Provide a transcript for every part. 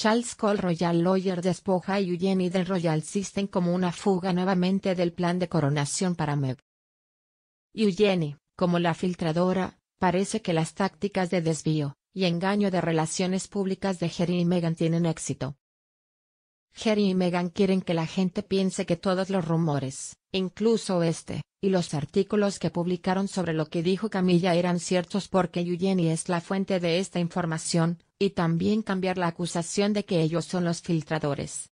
Charles Cole Royal Lawyer despoja y Eugenie del Royal System como una fuga nuevamente del plan de coronación para Meg. Eugenie, como la filtradora, parece que las tácticas de desvío y engaño de relaciones públicas de Harry y Meghan tienen éxito. Jerry y Meghan quieren que la gente piense que todos los rumores, incluso este, y los artículos que publicaron sobre lo que dijo Camilla eran ciertos porque Eugenie es la fuente de esta información, y también cambiar la acusación de que ellos son los filtradores.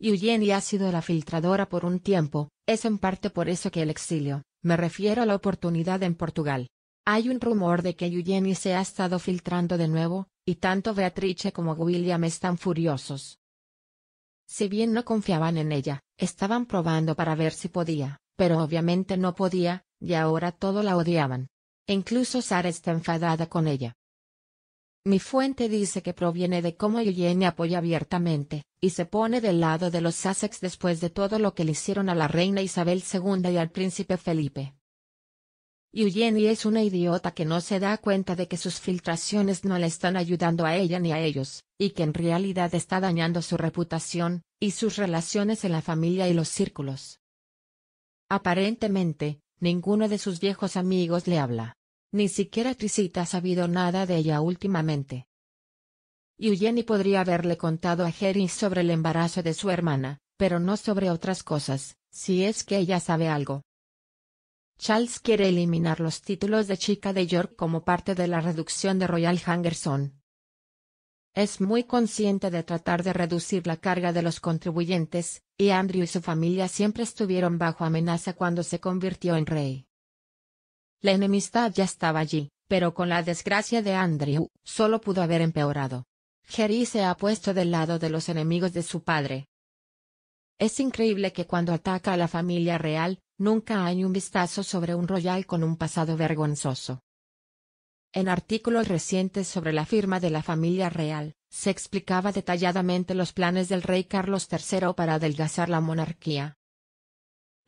Eugenie ha sido la filtradora por un tiempo, es en parte por eso que el exilio, me refiero a la oportunidad en Portugal. Hay un rumor de que Eugenie se ha estado filtrando de nuevo, y tanto Beatrice como William están furiosos. Si bien no confiaban en ella, estaban probando para ver si podía, pero obviamente no podía, y ahora todo la odiaban. incluso Sara está enfadada con ella. Mi fuente dice que proviene de cómo Eugene apoya abiertamente, y se pone del lado de los Sussex después de todo lo que le hicieron a la reina Isabel II y al príncipe Felipe. Eugenie es una idiota que no se da cuenta de que sus filtraciones no le están ayudando a ella ni a ellos, y que en realidad está dañando su reputación, y sus relaciones en la familia y los círculos. Aparentemente, ninguno de sus viejos amigos le habla. Ni siquiera Trisita ha sabido nada de ella últimamente. Eugenie podría haberle contado a Jerry sobre el embarazo de su hermana, pero no sobre otras cosas, si es que ella sabe algo. Charles quiere eliminar los títulos de chica de York como parte de la reducción de Royal Hangerson. Es muy consciente de tratar de reducir la carga de los contribuyentes, y Andrew y su familia siempre estuvieron bajo amenaza cuando se convirtió en rey. La enemistad ya estaba allí, pero con la desgracia de Andrew, solo pudo haber empeorado. Jerry se ha puesto del lado de los enemigos de su padre. Es increíble que cuando ataca a la familia real, nunca hay un vistazo sobre un royal con un pasado vergonzoso. En artículos recientes sobre la firma de la familia real, se explicaba detalladamente los planes del rey Carlos III para adelgazar la monarquía.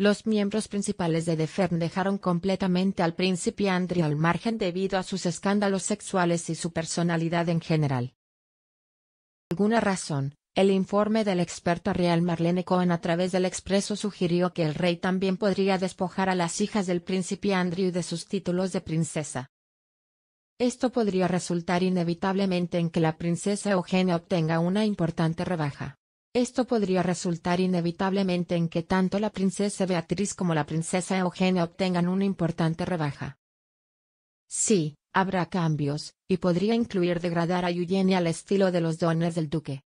Los miembros principales de Defern dejaron completamente al príncipe Andrew al margen debido a sus escándalos sexuales y su personalidad en general. Por alguna razón, el informe del experto real Marlene Cohen a través del expreso sugirió que el rey también podría despojar a las hijas del príncipe Andrew de sus títulos de princesa. Esto podría resultar inevitablemente en que la princesa Eugenia obtenga una importante rebaja. Esto podría resultar inevitablemente en que tanto la princesa Beatriz como la princesa Eugenia obtengan una importante rebaja. Sí, habrá cambios, y podría incluir degradar a Eugenia al estilo de los dones del duque.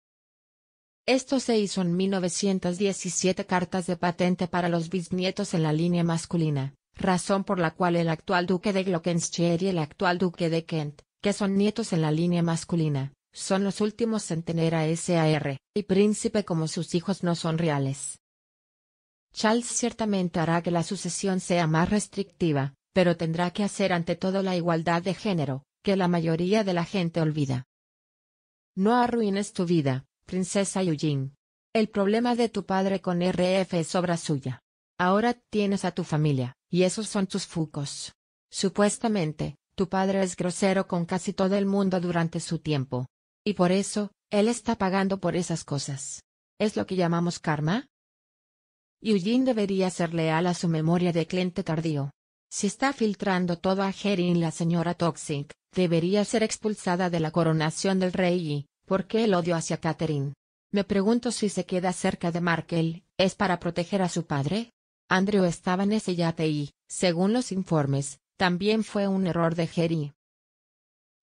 Esto se hizo en 1917 cartas de patente para los bisnietos en la línea masculina, razón por la cual el actual duque de Glockenstein y el actual duque de Kent, que son nietos en la línea masculina, son los últimos en tener a S.A.R. y príncipe como sus hijos no son reales. Charles ciertamente hará que la sucesión sea más restrictiva, pero tendrá que hacer ante todo la igualdad de género, que la mayoría de la gente olvida. No arruines tu vida, princesa Eugene. El problema de tu padre con RF es obra suya. Ahora tienes a tu familia, y esos son tus focos. Supuestamente, tu padre es grosero con casi todo el mundo durante su tiempo, y por eso, él está pagando por esas cosas. ¿Es lo que llamamos karma? Eugene debería ser leal a su memoria de cliente tardío. Si está filtrando todo a Herin la señora Toxic, debería ser expulsada de la coronación del rey y, ¿por qué el odio hacia Catherine? Me pregunto si se queda cerca de Markel, ¿es para proteger a su padre? Andrew estaba en ese yate y, según los informes, también fue un error de Gerin.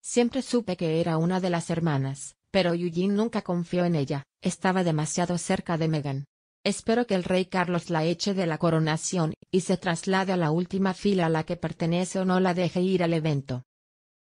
Siempre supe que era una de las hermanas, pero Eugene nunca confió en ella, estaba demasiado cerca de Meghan. Espero que el rey Carlos la eche de la coronación, y se traslade a la última fila a la que pertenece o no la deje ir al evento.